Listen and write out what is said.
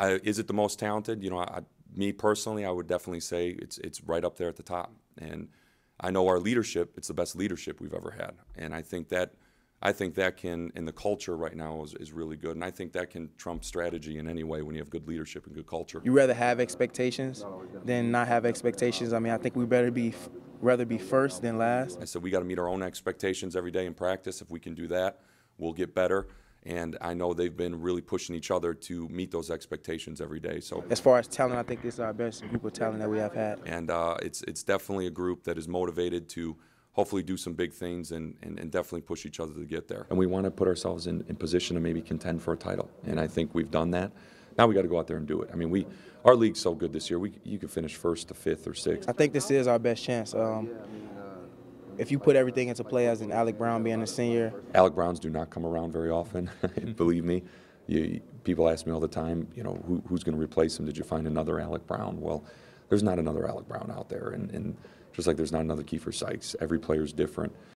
I, is it the most talented? You know, I, me personally, I would definitely say it's it's right up there at the top. And I know our leadership; it's the best leadership we've ever had. And I think that I think that can, and the culture right now is, is really good. And I think that can trump strategy in any way when you have good leadership and good culture. You rather have expectations than not have expectations. I mean, I think we better be rather be first than last. I said we got to meet our own expectations every day in practice. If we can do that, we'll get better and I know they've been really pushing each other to meet those expectations every day. So as far as talent, I think this is our uh, best group of talent that we have had, and uh, it's it's definitely a group that is motivated to hopefully do some big things and, and, and definitely push each other to get there. And we want to put ourselves in, in position to maybe contend for a title, and I think we've done that. Now we got to go out there and do it. I mean, we our league's so good this year. We you could finish first to fifth or sixth. I think this is our best chance. Um, if you put everything into play as in Alec Brown being a senior. Alec Browns do not come around very often, believe me. You, people ask me all the time, you know, who, who's going to replace him? Did you find another Alec Brown? Well, there's not another Alec Brown out there. And, and just like there's not another Kiefer Sykes, every player is different.